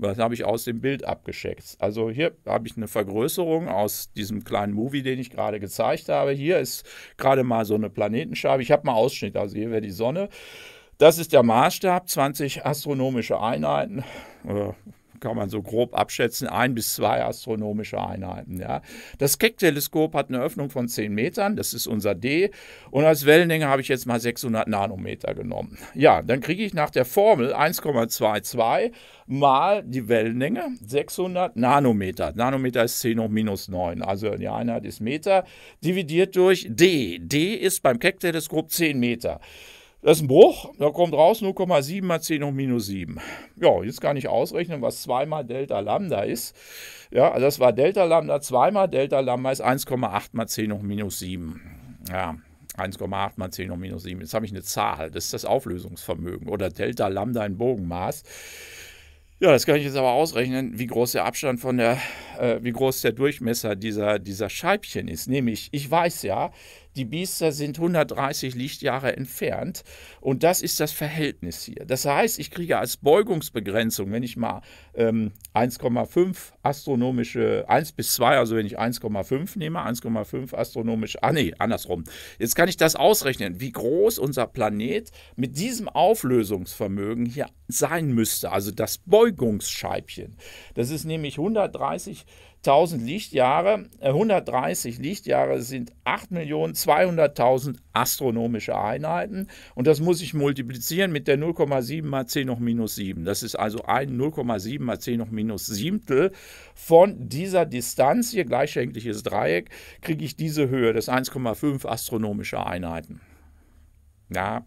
Das habe ich aus dem Bild abgeschickt. Also hier habe ich eine Vergrößerung aus diesem kleinen Movie, den ich gerade gezeigt habe. Hier ist gerade mal so eine Planetenscheibe. Ich habe mal Ausschnitt, also hier wäre die Sonne. Das ist der Maßstab, 20 astronomische Einheiten. Äh, kann man so grob abschätzen, ein bis zwei astronomische Einheiten. Ja. Das Keck-Teleskop hat eine Öffnung von 10 Metern, das ist unser D. Und als Wellenlänge habe ich jetzt mal 600 Nanometer genommen. Ja, dann kriege ich nach der Formel 1,22 mal die Wellenlänge 600 Nanometer. Nanometer ist 10 hoch minus 9, also die Einheit ist Meter, dividiert durch D. D ist beim Keck-Teleskop 10 Meter. Das ist ein Bruch, da kommt raus 0,7 mal 10 hoch minus 7. Ja, jetzt kann ich ausrechnen, was 2 mal Delta Lambda ist. Ja, also das war Delta Lambda, 2 mal Delta Lambda ist 1,8 mal 10 hoch minus 7. Ja, 1,8 mal 10 hoch minus 7. Jetzt habe ich eine Zahl, das ist das Auflösungsvermögen oder Delta Lambda in Bogenmaß. Ja, das kann ich jetzt aber ausrechnen, wie groß der Abstand von der, äh, wie groß der Durchmesser dieser, dieser Scheibchen ist. Nämlich, ich weiß ja, die Biester sind 130 Lichtjahre entfernt und das ist das Verhältnis hier. Das heißt, ich kriege als Beugungsbegrenzung, wenn ich mal ähm, 1,5 astronomische, 1 bis 2, also wenn ich 1,5 nehme, 1,5 astronomische, ah nee, andersrum. Jetzt kann ich das ausrechnen, wie groß unser Planet mit diesem Auflösungsvermögen hier sein müsste, also das Beugungsscheibchen. Das ist nämlich 130 1000 Lichtjahre, 130 äh, Lichtjahre sind 8.200.000 astronomische Einheiten und das muss ich multiplizieren mit der 0,7 mal 10 hoch minus 7. Das ist also ein 0,7 mal 10 hoch minus 7 von dieser Distanz hier, gleichschenkliches Dreieck, kriege ich diese Höhe, das 1,5 astronomische Einheiten. Ja,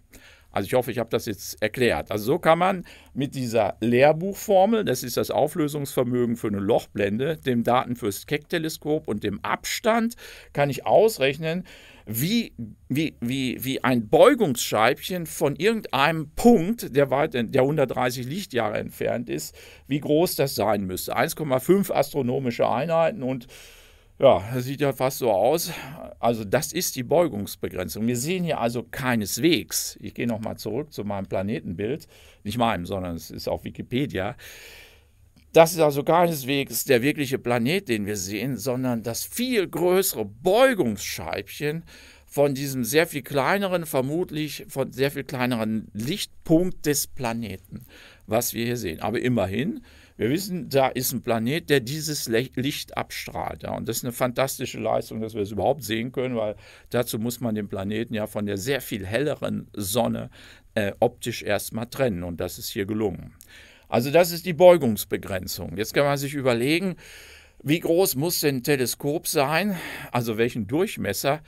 also ich hoffe, ich habe das jetzt erklärt. Also so kann man mit dieser Lehrbuchformel, das ist das Auflösungsvermögen für eine Lochblende, dem Daten fürs Keck-Teleskop und dem Abstand, kann ich ausrechnen, wie, wie, wie, wie ein Beugungsscheibchen von irgendeinem Punkt, der, weit, der 130 Lichtjahre entfernt ist, wie groß das sein müsste. 1,5 astronomische Einheiten und ja, das sieht ja fast so aus. Also das ist die Beugungsbegrenzung. Wir sehen hier also keineswegs, ich gehe nochmal zurück zu meinem Planetenbild, nicht meinem, sondern es ist auf Wikipedia, das ist also keineswegs der wirkliche Planet, den wir sehen, sondern das viel größere Beugungsscheibchen von diesem sehr viel kleineren, vermutlich von sehr viel kleineren Lichtpunkt des Planeten, was wir hier sehen. Aber immerhin, wir wissen, da ist ein Planet, der dieses Licht abstrahlt. Ja, und das ist eine fantastische Leistung, dass wir es überhaupt sehen können, weil dazu muss man den Planeten ja von der sehr viel helleren Sonne äh, optisch erstmal trennen. Und das ist hier gelungen. Also das ist die Beugungsbegrenzung. Jetzt kann man sich überlegen, wie groß muss denn ein Teleskop sein? Also welchen Durchmesser?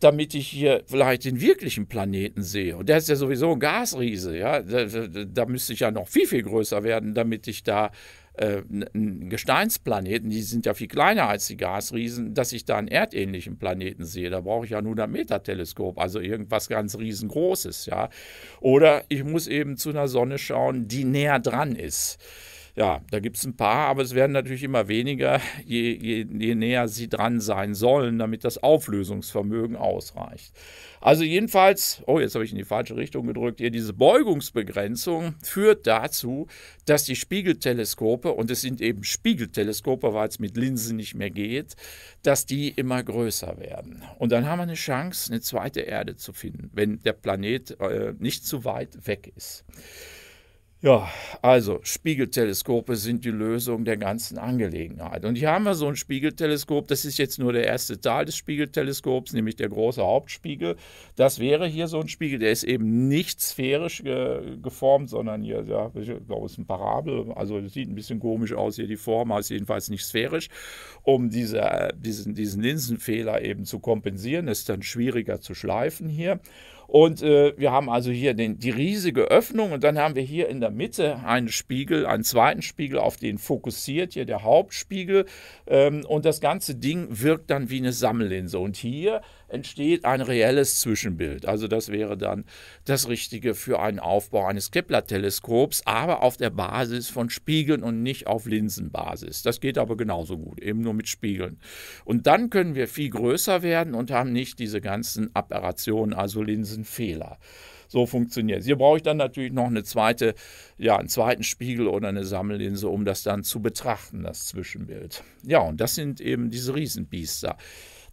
damit ich hier vielleicht den wirklichen Planeten sehe. Und der ist ja sowieso ein Gasriese. Ja? Da, da, da müsste ich ja noch viel, viel größer werden, damit ich da einen äh, Gesteinsplaneten, die sind ja viel kleiner als die Gasriesen, dass ich da einen erdähnlichen Planeten sehe. Da brauche ich ja ein 100-Meter-Teleskop, also irgendwas ganz riesengroßes. Ja? Oder ich muss eben zu einer Sonne schauen, die näher dran ist. Ja, da gibt es ein paar, aber es werden natürlich immer weniger, je, je, je näher sie dran sein sollen, damit das Auflösungsvermögen ausreicht. Also jedenfalls, oh, jetzt habe ich in die falsche Richtung gedrückt, hier diese Beugungsbegrenzung führt dazu, dass die Spiegelteleskope, und es sind eben Spiegelteleskope, weil es mit Linsen nicht mehr geht, dass die immer größer werden. Und dann haben wir eine Chance, eine zweite Erde zu finden, wenn der Planet äh, nicht zu weit weg ist. Ja, also Spiegelteleskope sind die Lösung der ganzen Angelegenheit. Und hier haben wir so ein Spiegelteleskop, das ist jetzt nur der erste Teil des Spiegelteleskops, nämlich der große Hauptspiegel. Das wäre hier so ein Spiegel, der ist eben nicht sphärisch ge geformt, sondern hier, ja, ich glaube, es ist ein Parabel, also sieht ein bisschen komisch aus hier, die Form ist jedenfalls nicht sphärisch. Um diese, äh, diesen, diesen Linsenfehler eben zu kompensieren, ist dann schwieriger zu schleifen hier. Und äh, wir haben also hier den, die riesige Öffnung und dann haben wir hier in der Mitte einen Spiegel, einen zweiten Spiegel, auf den fokussiert hier der Hauptspiegel. Ähm, und das ganze Ding wirkt dann wie eine Sammellinse. Und hier entsteht ein reelles Zwischenbild. Also das wäre dann das Richtige für einen Aufbau eines Kepler-Teleskops, aber auf der Basis von Spiegeln und nicht auf Linsenbasis. Das geht aber genauso gut, eben nur mit Spiegeln. Und dann können wir viel größer werden und haben nicht diese ganzen Aberrationen, also Linsenfehler. So funktioniert es. Hier brauche ich dann natürlich noch eine zweite, ja, einen zweiten Spiegel oder eine Sammellinse, um das dann zu betrachten, das Zwischenbild. Ja, und das sind eben diese Riesenbiester.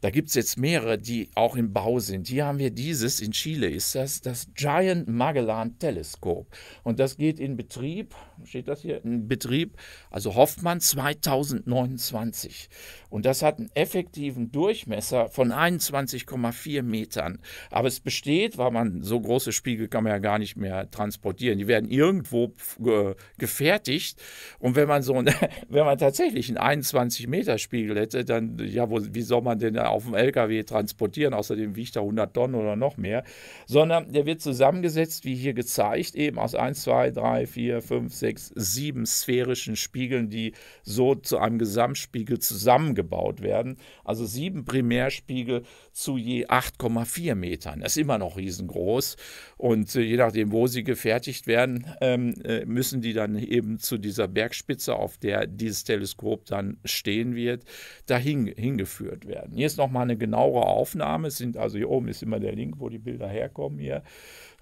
Da gibt es jetzt mehrere, die auch im Bau sind. Hier haben wir dieses, in Chile ist das, das Giant Magellan Telescope. Und das geht in Betrieb, steht das hier, in Betrieb, also Hoffmann 2029. Und das hat einen effektiven Durchmesser von 21,4 Metern. Aber es besteht, weil man so große Spiegel kann man ja gar nicht mehr transportieren. Die werden irgendwo ge gefertigt. Und wenn man so, einen, wenn man tatsächlich einen 21 Meter Spiegel hätte, dann, ja, wo, wie soll man denn da auf dem LKW transportieren, außerdem wiegt er 100 Tonnen oder noch mehr, sondern der wird zusammengesetzt, wie hier gezeigt, eben aus 1, 2, 3, 4, 5, 6, 7 sphärischen Spiegeln, die so zu einem Gesamtspiegel zusammengebaut werden. Also sieben Primärspiegel zu je 8,4 Metern. Das ist immer noch riesengroß. Und äh, je nachdem, wo sie gefertigt werden, ähm, äh, müssen die dann eben zu dieser Bergspitze, auf der dieses Teleskop dann stehen wird, dahin hingeführt werden. Hier ist nochmal eine genauere Aufnahme. Es sind also hier oben ist immer der Link, wo die Bilder herkommen hier.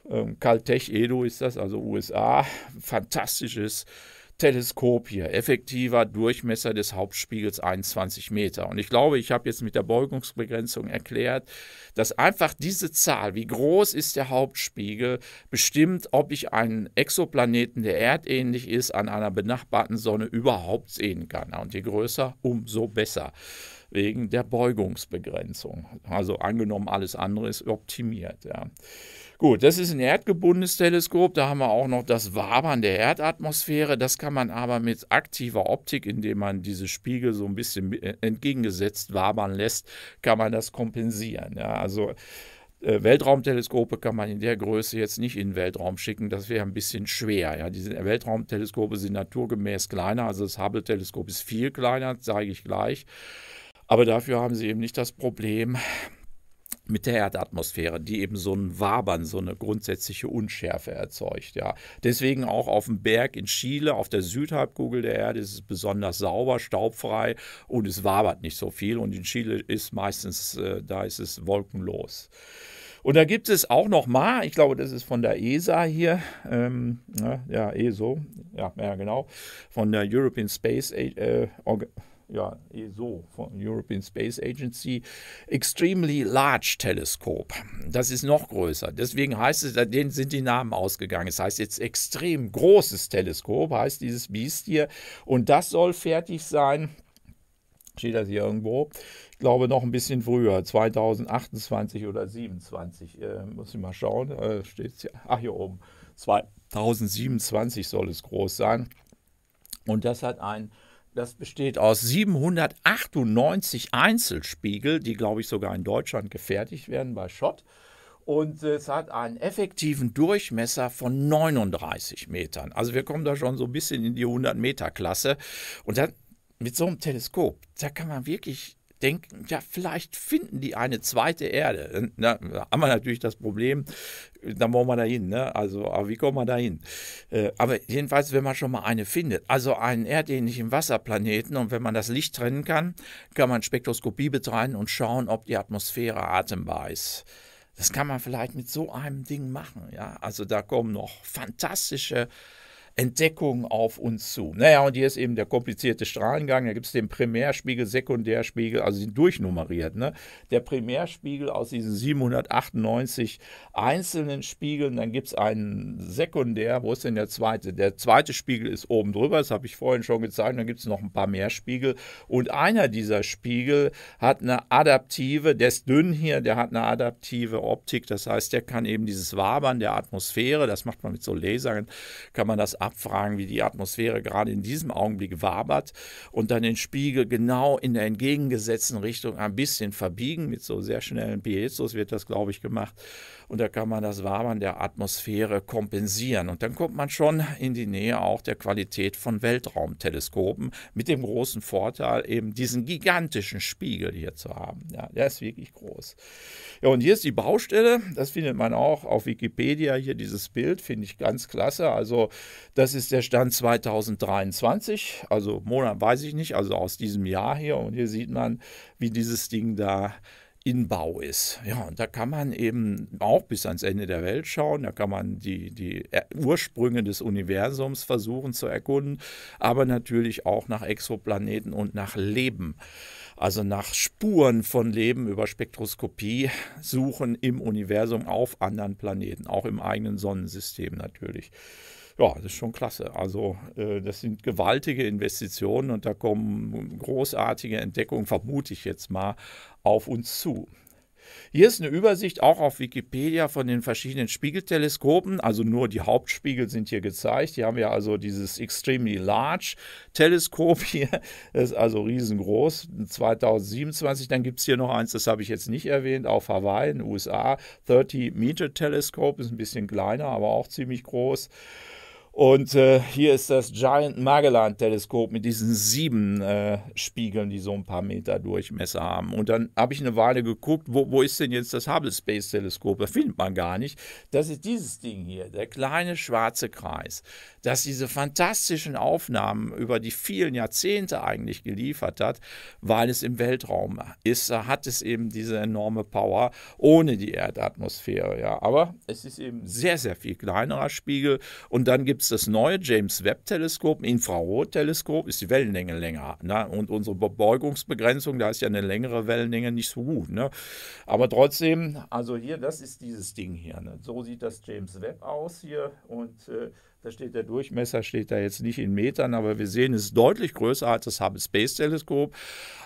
Ähm, Caltech Edu ist das, also USA. Fantastisches Teleskop hier. Effektiver Durchmesser des Hauptspiegels 21 Meter. Und ich glaube, ich habe jetzt mit der Beugungsbegrenzung erklärt, dass einfach diese Zahl, wie groß ist der Hauptspiegel, bestimmt, ob ich einen Exoplaneten, der erdähnlich ist, an einer benachbarten Sonne überhaupt sehen kann. Und je größer, umso besser. Wegen der Beugungsbegrenzung. Also angenommen, alles andere ist optimiert. Ja. Gut, das ist ein erdgebundenes Teleskop. Da haben wir auch noch das Wabern der Erdatmosphäre. Das kann man aber mit aktiver Optik, indem man diese Spiegel so ein bisschen äh, entgegengesetzt wabern lässt, kann man das kompensieren. Ja, also äh, Weltraumteleskope kann man in der Größe jetzt nicht in den Weltraum schicken, das wäre ein bisschen schwer. Ja. Diese Weltraumteleskope sind naturgemäß kleiner, also das Hubble-Teleskop ist viel kleiner, zeige ich gleich. Aber dafür haben sie eben nicht das Problem, mit der Erdatmosphäre, die eben so ein Wabern, so eine grundsätzliche Unschärfe erzeugt. Ja. Deswegen auch auf dem Berg in Chile, auf der Südhalbkugel der Erde, ist es besonders sauber, staubfrei und es wabert nicht so viel. Und in Chile ist meistens, äh, da ist es wolkenlos. Und da gibt es auch noch mal, ich glaube, das ist von der ESA hier, ähm, ne, ja, ESO, ja, ja, genau, von der European Space äh, ja, so, von European Space Agency, Extremely Large Telescope. Das ist noch größer. Deswegen heißt es, denen sind die Namen ausgegangen. Es das heißt jetzt extrem großes Teleskop, heißt dieses Biest hier. Und das soll fertig sein. Steht das hier irgendwo? Ich glaube noch ein bisschen früher, 2028 oder 2027. Äh, muss ich mal schauen. Äh, steht hier. Ach, hier oben. 2027 soll es groß sein. Und das hat einen das besteht aus 798 Einzelspiegel, die, glaube ich, sogar in Deutschland gefertigt werden bei Schott. Und äh, es hat einen effektiven Durchmesser von 39 Metern. Also wir kommen da schon so ein bisschen in die 100-Meter-Klasse. Und dann mit so einem Teleskop, da kann man wirklich denken, ja, vielleicht finden die eine zweite Erde. da haben wir natürlich das Problem, dann wollen wir da hin. Ne? Also, aber wie kommen wir da hin? Äh, aber jedenfalls, wenn man schon mal eine findet, also einen erdähnlichen Wasserplaneten und wenn man das Licht trennen kann, kann man Spektroskopie betreiben und schauen, ob die Atmosphäre atembar ist. Das kann man vielleicht mit so einem Ding machen. Ja? Also da kommen noch fantastische äh, Entdeckungen auf uns zu. Naja, und hier ist eben der komplizierte Strahlengang. Da gibt es den Primärspiegel, Sekundärspiegel, also sind durchnummeriert. Ne? Der Primärspiegel aus diesen 798 einzelnen Spiegeln, dann gibt es einen Sekundär. Wo ist denn der zweite? Der zweite Spiegel ist oben drüber, das habe ich vorhin schon gezeigt. Dann gibt es noch ein paar mehr Spiegel. Und einer dieser Spiegel hat eine adaptive, der ist dünn hier, der hat eine adaptive Optik. Das heißt, der kann eben dieses Wabern der Atmosphäre, das macht man mit so Lasern, kann man das abfragen, wie die Atmosphäre gerade in diesem Augenblick wabert und dann den Spiegel genau in der entgegengesetzten Richtung ein bisschen verbiegen. Mit so sehr schnellen Piezos wird das, glaube ich, gemacht und da kann man das Wabern der Atmosphäre kompensieren. Und dann kommt man schon in die Nähe auch der Qualität von Weltraumteleskopen mit dem großen Vorteil, eben diesen gigantischen Spiegel hier zu haben. Ja, der ist wirklich groß. Ja, und hier ist die Baustelle. Das findet man auch auf Wikipedia. Hier dieses Bild finde ich ganz klasse. Also, das ist der Stand 2023. Also, Monat weiß ich nicht. Also aus diesem Jahr hier. Und hier sieht man, wie dieses Ding da in Bau ist. Ja, und da kann man eben auch bis ans Ende der Welt schauen, da kann man die, die Ursprünge des Universums versuchen zu erkunden, aber natürlich auch nach Exoplaneten und nach Leben. Also nach Spuren von Leben über Spektroskopie suchen im Universum auf anderen Planeten, auch im eigenen Sonnensystem natürlich. Ja, das ist schon klasse. Also äh, das sind gewaltige Investitionen und da kommen großartige Entdeckungen, vermute ich jetzt mal, auf uns zu. Hier ist eine Übersicht auch auf Wikipedia von den verschiedenen Spiegelteleskopen. Also nur die Hauptspiegel sind hier gezeigt. Hier haben wir also dieses Extremely Large Teleskop hier. Das ist also riesengroß, 2027. Dann gibt es hier noch eins, das habe ich jetzt nicht erwähnt, auf Hawaii in den USA. 30 Meter Teleskop ist ein bisschen kleiner, aber auch ziemlich groß. Und äh, hier ist das Giant Magellan Teleskop mit diesen sieben äh, Spiegeln, die so ein paar Meter Durchmesser haben. Und dann habe ich eine Weile geguckt, wo, wo ist denn jetzt das Hubble Space Teleskop? Das findet man gar nicht. Das ist dieses Ding hier, der kleine schwarze Kreis, das diese fantastischen Aufnahmen über die vielen Jahrzehnte eigentlich geliefert hat, weil es im Weltraum ist. Da hat es eben diese enorme Power ohne die Erdatmosphäre. Ja. Aber es ist eben sehr, sehr viel kleinerer Spiegel. Und dann gibt gibt es das neue James Webb-Teleskop, ein Infrarot-Teleskop, ist die Wellenlänge länger. Ne? Und unsere Beugungsbegrenzung, da ist ja eine längere Wellenlänge nicht so gut. Ne? Aber trotzdem, also hier, das ist dieses Ding hier. Ne? So sieht das James Webb aus hier und äh, da steht der Durchmesser, steht da jetzt nicht in Metern, aber wir sehen, es ist deutlich größer als das Hubble Space Teleskop.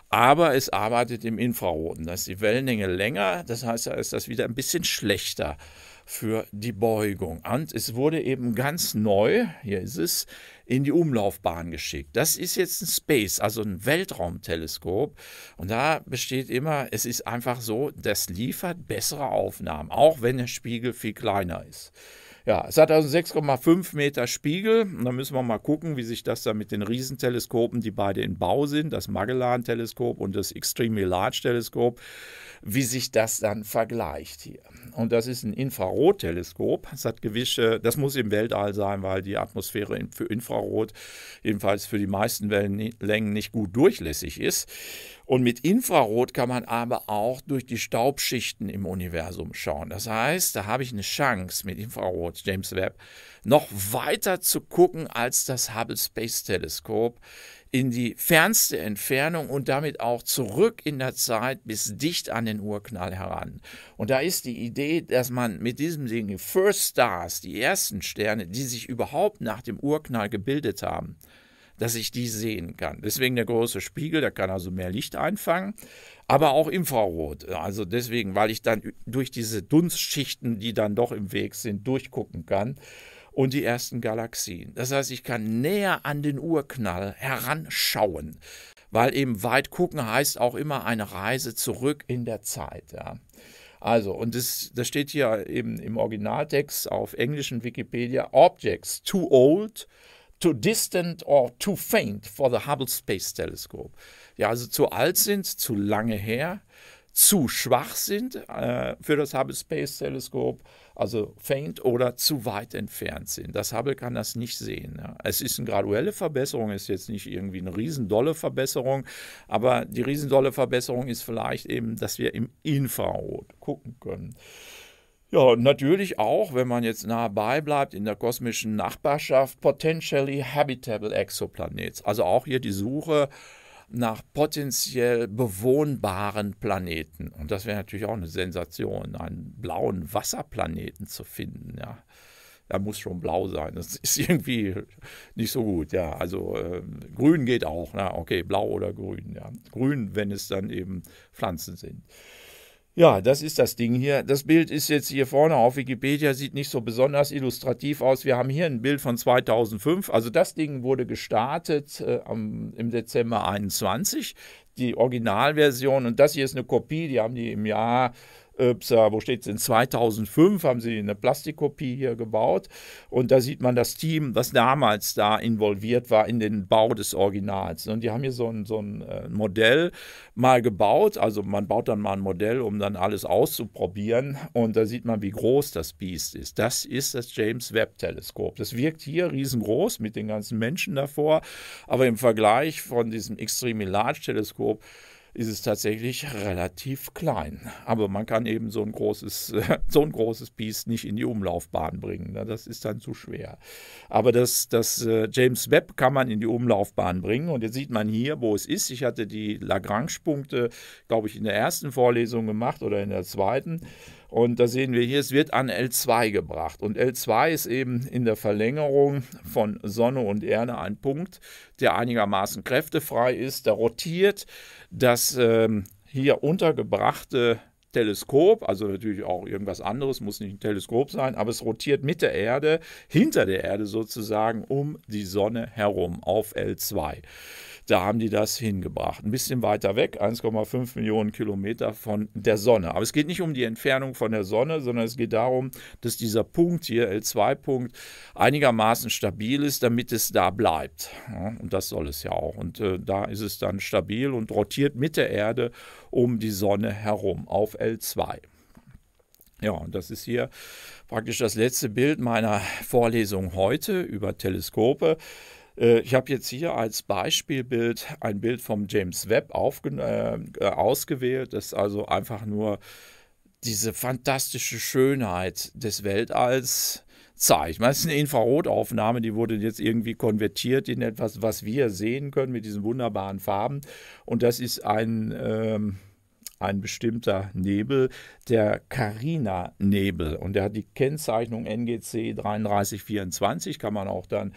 Aber es arbeitet im Infraroten. Da ist die Wellenlänge länger, das heißt, da ist das wieder ein bisschen schlechter für die Beugung. Und es wurde eben ganz neu, hier ist es, in die Umlaufbahn geschickt. Das ist jetzt ein Space, also ein Weltraumteleskop. Und da besteht immer, es ist einfach so, das liefert bessere Aufnahmen, auch wenn der Spiegel viel kleiner ist. Ja, es hat also 6,5 Meter Spiegel. Und da müssen wir mal gucken, wie sich das da mit den Riesenteleskopen, die beide in Bau sind, das Magellan-Teleskop und das Extremely Large-Teleskop, wie sich das dann vergleicht hier. Und das ist ein Infrarotteleskop. Das hat gewisse, das muss im Weltall sein, weil die Atmosphäre für Infrarot, jedenfalls für die meisten Wellenlängen, nicht gut durchlässig ist. Und mit Infrarot kann man aber auch durch die Staubschichten im Universum schauen. Das heißt, da habe ich eine Chance mit Infrarot, James Webb, noch weiter zu gucken als das Hubble Space Telescope in die fernste Entfernung und damit auch zurück in der Zeit bis dicht an den Urknall heran. Und da ist die Idee, dass man mit diesem Ding First Stars, die ersten Sterne, die sich überhaupt nach dem Urknall gebildet haben, dass ich die sehen kann. Deswegen der große Spiegel, der kann also mehr Licht einfangen, aber auch Infrarot. Also deswegen, weil ich dann durch diese Dunstschichten, die dann doch im Weg sind, durchgucken kann und die ersten Galaxien. Das heißt, ich kann näher an den Urknall heranschauen, weil eben weit gucken heißt auch immer eine Reise zurück in der Zeit. Ja. Also, und das, das steht hier im, im Originaltext auf englischen Wikipedia: Objects too old too distant or too faint for the Hubble Space Telescope. Ja, also zu alt sind, zu lange her, zu schwach sind äh, für das Hubble Space Telescope, also faint oder zu weit entfernt sind. Das Hubble kann das nicht sehen. Ja. Es ist eine graduelle Verbesserung, ist jetzt nicht irgendwie eine riesendolle Verbesserung, aber die riesendolle Verbesserung ist vielleicht eben, dass wir im Infrarot gucken können. Ja, natürlich auch, wenn man jetzt nah bei bleibt in der kosmischen Nachbarschaft, potentially habitable exoplanets. Also auch hier die Suche nach potenziell bewohnbaren Planeten. Und das wäre natürlich auch eine Sensation, einen blauen Wasserplaneten zu finden. Ja. Er muss schon blau sein. Das ist irgendwie nicht so gut. Ja, also äh, grün geht auch. Na, okay, blau oder grün. Ja. Grün, wenn es dann eben Pflanzen sind. Ja, das ist das Ding hier. Das Bild ist jetzt hier vorne auf Wikipedia, sieht nicht so besonders illustrativ aus. Wir haben hier ein Bild von 2005. Also das Ding wurde gestartet äh, im Dezember 21, die Originalversion. Und das hier ist eine Kopie, die haben die im Jahr äh, wo steht es, in 2005 haben sie eine Plastikkopie hier gebaut und da sieht man das Team, was damals da involviert war in den Bau des Originals. Und die haben hier so ein, so ein äh, Modell mal gebaut, also man baut dann mal ein Modell, um dann alles auszuprobieren und da sieht man, wie groß das Biest ist. Das ist das James Webb Teleskop. Das wirkt hier riesengroß mit den ganzen Menschen davor, aber im Vergleich von diesem Extremely Large Teleskop ist es tatsächlich relativ klein. Aber man kann eben so ein großes, so ein großes Piece nicht in die Umlaufbahn bringen. Ne? Das ist dann zu schwer. Aber das, das äh, James Webb kann man in die Umlaufbahn bringen. Und jetzt sieht man hier, wo es ist. Ich hatte die Lagrange-Punkte, glaube ich, in der ersten Vorlesung gemacht oder in der zweiten. Und da sehen wir hier, es wird an L2 gebracht. Und L2 ist eben in der Verlängerung von Sonne und Erde ein Punkt, der einigermaßen kräftefrei ist. Da rotiert das ähm, hier untergebrachte Teleskop, also natürlich auch irgendwas anderes, muss nicht ein Teleskop sein, aber es rotiert mit der Erde, hinter der Erde sozusagen, um die Sonne herum auf L2. Da haben die das hingebracht. Ein bisschen weiter weg, 1,5 Millionen Kilometer von der Sonne. Aber es geht nicht um die Entfernung von der Sonne, sondern es geht darum, dass dieser Punkt hier, L2-Punkt, einigermaßen stabil ist, damit es da bleibt. Ja, und das soll es ja auch. Und äh, da ist es dann stabil und rotiert mit der Erde um die Sonne herum auf L2. Ja, und das ist hier praktisch das letzte Bild meiner Vorlesung heute über Teleskope. Äh, ich habe jetzt hier als Beispielbild ein Bild vom James Webb äh, äh, ausgewählt. Das ist also einfach nur diese fantastische Schönheit des Weltalls zeigt. Das ist eine Infrarotaufnahme, die wurde jetzt irgendwie konvertiert in etwas, was wir sehen können mit diesen wunderbaren Farben. Und das ist ein, ähm, ein bestimmter Nebel, der Carina-Nebel. Und der hat die Kennzeichnung NGC 3324, kann man auch dann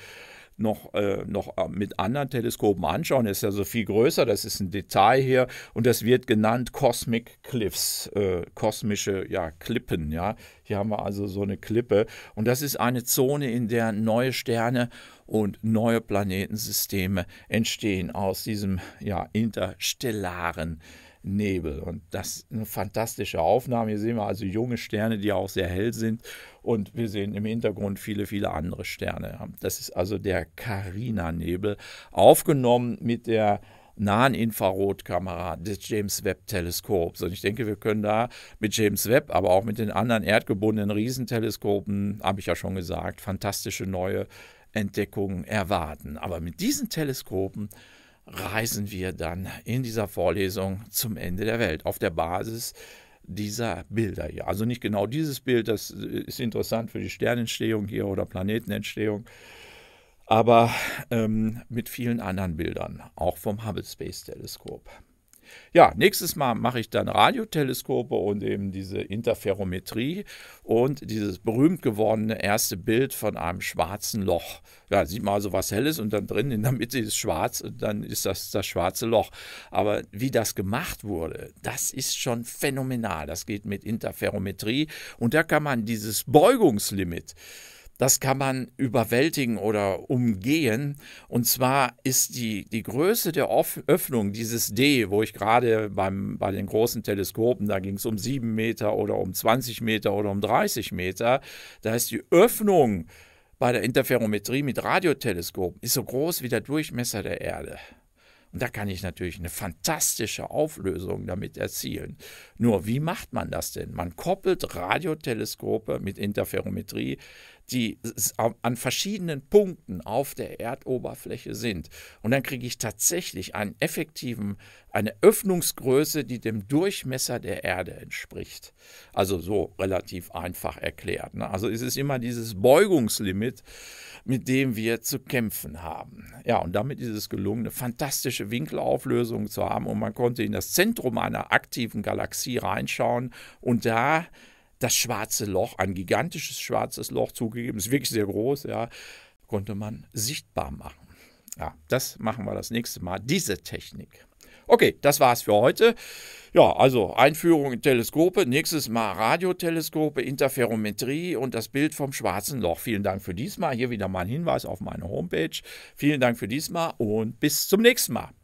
noch, äh, noch äh, mit anderen Teleskopen anschauen. Das ist ja so viel größer, das ist ein Detail hier und das wird genannt Cosmic Cliffs, äh, kosmische ja, Klippen. Ja. Hier haben wir also so eine Klippe und das ist eine Zone, in der neue Sterne und neue Planetensysteme entstehen aus diesem ja, interstellaren Nebel. Und das ist eine fantastische Aufnahme. Hier sehen wir also junge Sterne, die auch sehr hell sind und wir sehen im Hintergrund viele, viele andere Sterne. Das ist also der Carina-Nebel, aufgenommen mit der nahen Infrarotkamera des James Webb Teleskops. Und ich denke, wir können da mit James Webb, aber auch mit den anderen erdgebundenen Riesenteleskopen, habe ich ja schon gesagt, fantastische neue Entdeckungen erwarten. Aber mit diesen Teleskopen reisen wir dann in dieser Vorlesung zum Ende der Welt auf der Basis dieser Bilder hier. Also nicht genau dieses Bild, das äh, ist interessant für die Sternentstehung hier oder Planetenentstehung, aber ähm, mit vielen anderen Bildern, auch vom Hubble Space Teleskop. Ja, nächstes Mal mache ich dann Radioteleskope und eben diese Interferometrie und dieses berühmt gewordene erste Bild von einem schwarzen Loch. Ja, sieht man also was Helles und dann drin in der Mitte ist schwarz und dann ist das das schwarze Loch. Aber wie das gemacht wurde, das ist schon phänomenal. Das geht mit Interferometrie und da kann man dieses Beugungslimit das kann man überwältigen oder umgehen. Und zwar ist die, die Größe der Öffnung dieses D, wo ich gerade beim, bei den großen Teleskopen, da ging es um 7 Meter oder um 20 Meter oder um 30 Meter, da ist die Öffnung bei der Interferometrie mit Radioteleskopen ist so groß wie der Durchmesser der Erde. Und da kann ich natürlich eine fantastische Auflösung damit erzielen. Nur wie macht man das denn? Man koppelt Radioteleskope mit Interferometrie die an verschiedenen Punkten auf der Erdoberfläche sind. Und dann kriege ich tatsächlich einen effektiven, eine Öffnungsgröße, die dem Durchmesser der Erde entspricht. Also so relativ einfach erklärt. Ne? Also es ist immer dieses Beugungslimit, mit dem wir zu kämpfen haben. Ja, und damit ist es gelungen, eine fantastische Winkelauflösung zu haben. Und man konnte in das Zentrum einer aktiven Galaxie reinschauen und da das schwarze Loch, ein gigantisches schwarzes Loch zugegeben, ist wirklich sehr groß, ja, konnte man sichtbar machen. Ja, das machen wir das nächste Mal, diese Technik. Okay, das war's für heute. Ja, also Einführung in Teleskope, nächstes Mal Radioteleskope, Interferometrie und das Bild vom schwarzen Loch. Vielen Dank für diesmal. Hier wieder mal ein Hinweis auf meine Homepage. Vielen Dank für diesmal und bis zum nächsten Mal.